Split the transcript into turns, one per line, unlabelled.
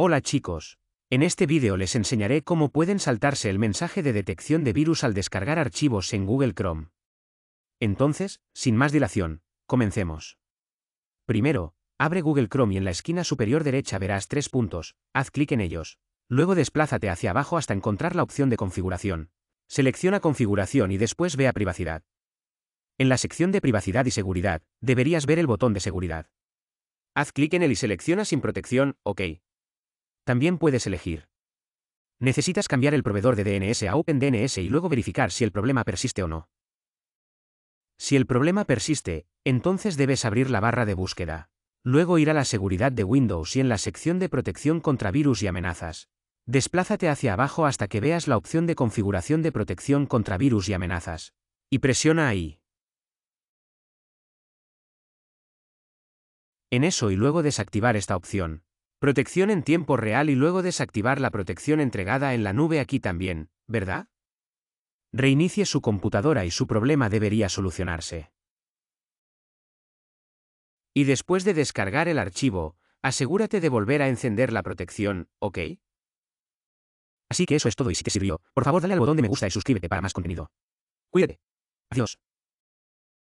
Hola chicos. En este vídeo les enseñaré cómo pueden saltarse el mensaje de detección de virus al descargar archivos en Google Chrome. Entonces, sin más dilación, comencemos. Primero, abre Google Chrome y en la esquina superior derecha verás tres puntos, haz clic en ellos. Luego desplázate hacia abajo hasta encontrar la opción de configuración. Selecciona configuración y después ve a privacidad. En la sección de privacidad y seguridad, deberías ver el botón de seguridad. Haz clic en él y selecciona sin protección, OK. También puedes elegir. Necesitas cambiar el proveedor de DNS a OpenDNS y luego verificar si el problema persiste o no. Si el problema persiste, entonces debes abrir la barra de búsqueda. Luego ir a la seguridad de Windows y en la sección de protección contra virus y amenazas. Desplázate hacia abajo hasta que veas la opción de configuración de protección contra virus y amenazas. Y presiona ahí. En eso y luego desactivar esta opción. Protección en tiempo real y luego desactivar la protección entregada en la nube aquí también, ¿verdad? Reinicie su computadora y su problema debería solucionarse. Y después de descargar el archivo, asegúrate de volver a encender la protección, ¿ok? Así que eso es todo y si te sirvió, por favor dale al botón de me gusta y suscríbete para más contenido. Cuídate. Adiós.